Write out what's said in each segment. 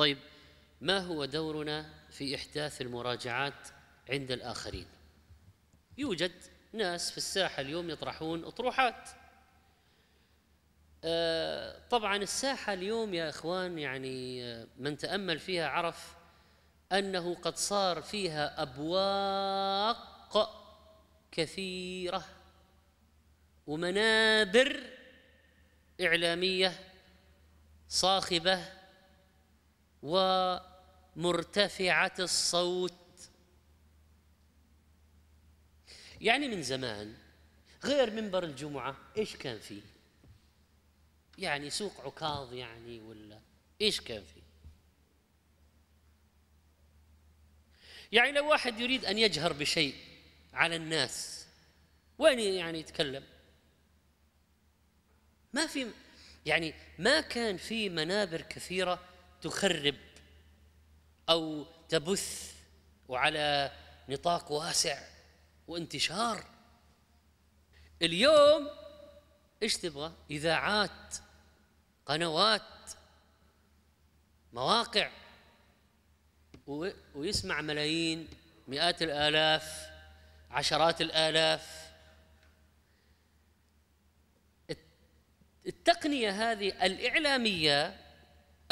طيب ما هو دورنا في إحداث المراجعات عند الآخرين يوجد ناس في الساحة اليوم يطرحون أطروحات آه، طبعا الساحة اليوم يا إخوان يعني آه، من تأمل فيها عرف أنه قد صار فيها أبواق كثيرة ومنابر إعلامية صاخبة ومرتفعة الصوت يعني من زمان غير منبر الجمعة إيش كان فيه يعني سوق عكاظ يعني ولا إيش كان فيه يعني لو واحد يريد أن يجهر بشيء على الناس وين يعني يتكلم ما في يعني ما كان في منابر كثيرة تخرب او تبث وعلى نطاق واسع وانتشار اليوم ايش تبغى؟ اذاعات قنوات مواقع ويسمع ملايين مئات الالاف عشرات الالاف التقنيه هذه الاعلاميه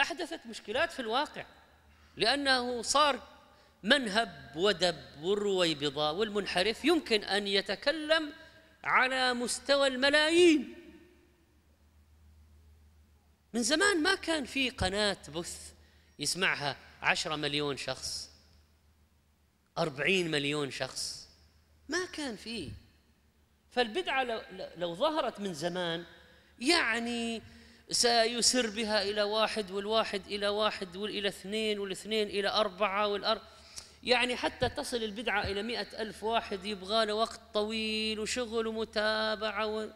أحدثت مشكلات في الواقع لأنه صار من هب ودب والرويبضة والمنحرف يمكن أن يتكلم على مستوى الملايين من زمان ما كان في قناة بث يسمعها عشرة مليون شخص أربعين مليون شخص ما كان فيه فالبدعة لو ظهرت من زمان يعني سيسر بها إلى واحد والواحد إلى واحد وإلى اثنين والاثنين إلى أربعة والأربعة يعني حتى تصل البدعة إلى مئة ألف واحد يبغى له وقت طويل وشغل ومتابعة و...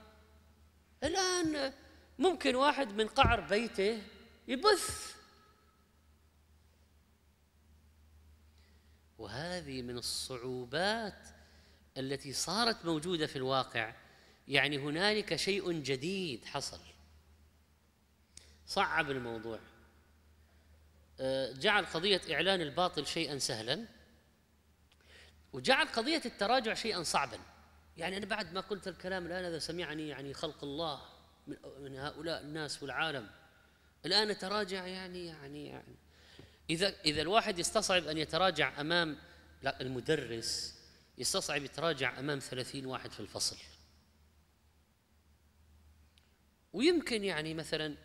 الآن ممكن واحد من قعر بيته يبث وهذه من الصعوبات التي صارت موجودة في الواقع يعني هنالك شيء جديد حصل صعب الموضوع أه، جعل قضية إعلان الباطل شيئا سهلا وجعل قضية التراجع شيئا صعبا يعني أنا بعد ما قلت الكلام الآن هذا سمعني يعني خلق الله من هؤلاء الناس والعالم الآن أتراجع يعني يعني يعني إذا إذا الواحد يستصعب أن يتراجع أمام لا المدرس يستصعب يتراجع أمام ثلاثين واحد في الفصل ويمكن يعني مثلا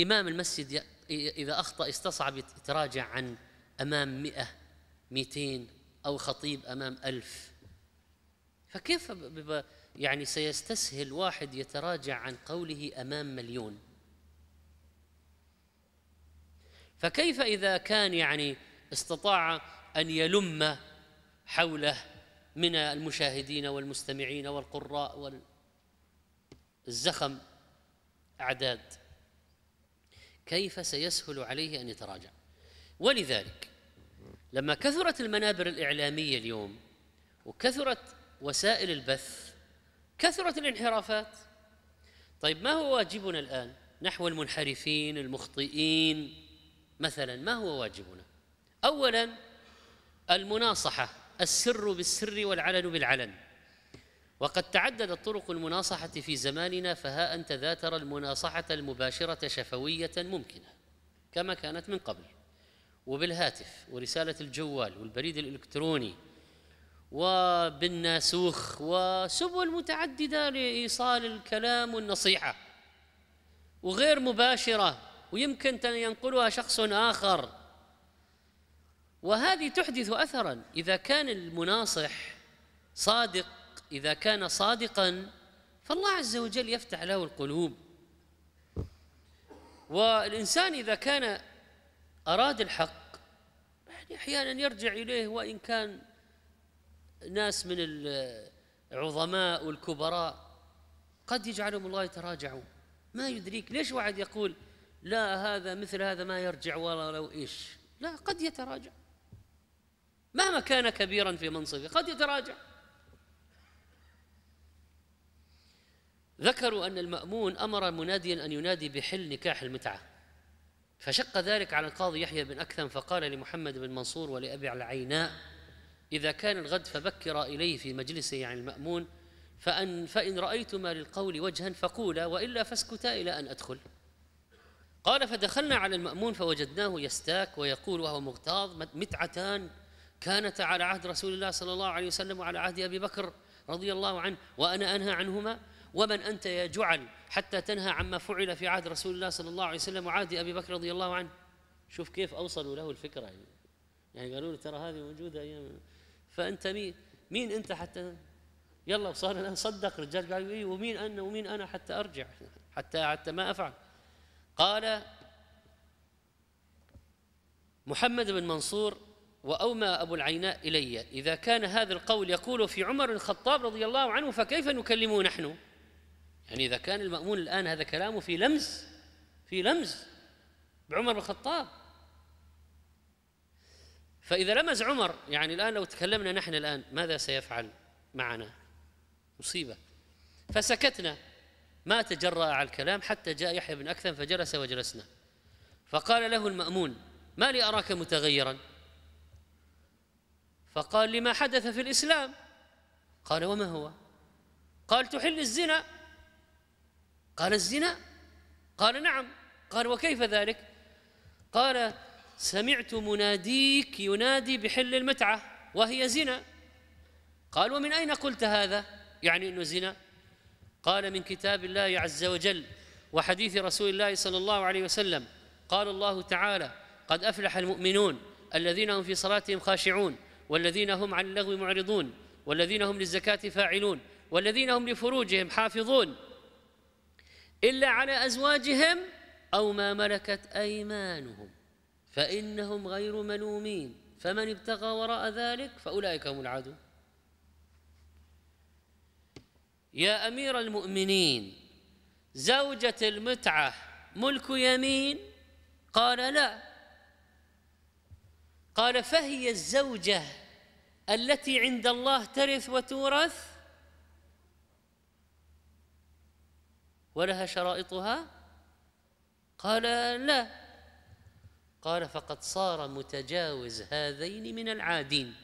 إمام المسجد إذا أخطأ يستصعب يتراجع عن أمام مئة مئتين أو خطيب أمام ألف فكيف يعني سيستسهل واحد يتراجع عن قوله أمام مليون فكيف إذا كان يعني استطاع أن يلم حوله من المشاهدين والمستمعين والقراء والزخم أعداد كيف سيسهل عليه أن يتراجع ولذلك لما كثرت المنابر الإعلامية اليوم وكثرت وسائل البث كثرت الانحرافات طيب ما هو واجبنا الآن نحو المنحرفين المخطئين مثلا ما هو واجبنا أولا المناصحة السر بالسر والعلن بالعلن وقد تعددت طرق المناصحة في زماننا فها أنت ذا ترى المناصحة المباشرة شفوية ممكنة كما كانت من قبل وبالهاتف ورسالة الجوال والبريد الإلكتروني وبالناسوخ وسبل متعددة لإيصال الكلام والنصيحة وغير مباشرة ويمكن أن ينقلها شخص آخر وهذه تحدث أثرا إذا كان المناصح صادق إذا كان صادقا فالله عز وجل يفتح له القلوب والإنسان إذا كان أراد الحق يعني أحيانا يرجع إليه وإن كان ناس من العظماء والكبراء قد يجعلهم الله يتراجعون ما يدريك ليش واحد يقول لا هذا مثل هذا ما يرجع ولا لو إيش لا قد يتراجع مهما كان كبيرا في منصبه قد يتراجع ذكروا أن المأمون أمر مناديا أن ينادي بحل نكاح المتعة فشق ذلك على القاضي يحيى بن أكثم فقال لمحمد بن منصور ولأبي العيناء إذا كان الغد فبكر إليه في مجلسه يعني المأمون فأن فإن رأيتما للقول وجها فقولا وإلا فاسكتا إلى أن أدخل قال فدخلنا على المأمون فوجدناه يستاك ويقول وهو مغتاظ متعتان كانتا على عهد رسول الله صلى الله عليه وسلم وعلى عهد أبي بكر رضي الله عنه وأنا أنهى عنهما ومن أنت يا جعل حتى تنهى عما فعل في عهد رسول الله صلى الله عليه وسلم وعهد أبي بكر رضي الله عنه شوف كيف أوصلوا له الفكرة يعني, يعني قالوا له ترى هذه موجودة أيام فأنت مين مين أنت حتى يلا وصار الآن صدق رجال قالوا إيه ومين أنا ومين أنا حتى أرجع حتى حتى ما أفعل قال محمد بن منصور وأومى أبو العيناء إلي إذا كان هذا القول يقول في عمر الخطاب رضي الله عنه فكيف نكلمه نحن يعني إذا كان المأمون الآن هذا كلامه في لمز في لمز بعمر بن الخطاب فإذا لمز عمر يعني الآن لو تكلمنا نحن الآن ماذا سيفعل معنا مصيبة فسكتنا ما تجرأ على الكلام حتى جاء يحيى بن أكثم فجلس وجلسنا فقال له المأمون ما لي أراك متغيرا فقال لما حدث في الإسلام قال وما هو قال تحل الزنا قال الزنا قال نعم قال وكيف ذلك قال سمعت مناديك ينادي بحل المتعة وهي زنا قال ومن أين قلت هذا يعني أنه زنا قال من كتاب الله عز وجل وحديث رسول الله صلى الله عليه وسلم قال الله تعالى قد أفلح المؤمنون الذين هم في صلاتهم خاشعون والذين هم عن اللغو معرضون والذين هم للزكاة فاعلون والذين هم لفروجهم حافظون إلا على أزواجهم أو ما ملكت أيمانهم فإنهم غير ملومين فمن ابتغى وراء ذلك فأولئك هم العدو يا أمير المؤمنين زوجة المتعة ملك يمين قال لا قال فهي الزوجة التي عند الله ترث وتورث ولها شرائطها قال لا قال فقد صار متجاوز هذين من العادين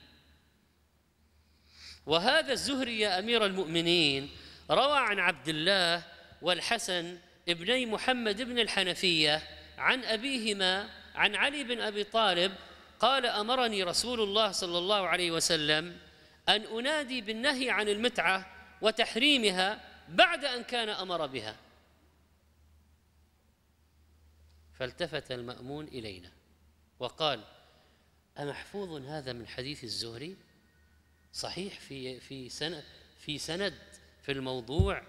وهذا الزهري يا امير المؤمنين روى عن عبد الله والحسن ابني محمد بن الحنفيه عن ابيهما عن علي بن ابي طالب قال امرني رسول الله صلى الله عليه وسلم ان انادي بالنهي عن المتعه وتحريمها بعد أن كان أمر بها فالتفت المأمون إلينا وقال أمحفوظ هذا من حديث الزهري صحيح في في سند في سند في الموضوع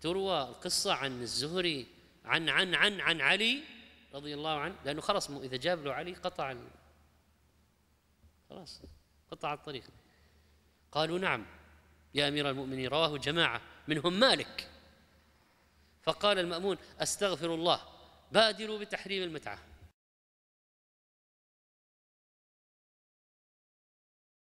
تروى القصة عن الزهري عن عن عن عن علي رضي الله عنه لأنه خلاص إذا جاب له علي قطع خلاص قطع الطريق قالوا نعم يا أمير المؤمنين رواه جماعة منهم مالك فقال المأمون أستغفر الله بادروا بتحريم المتعة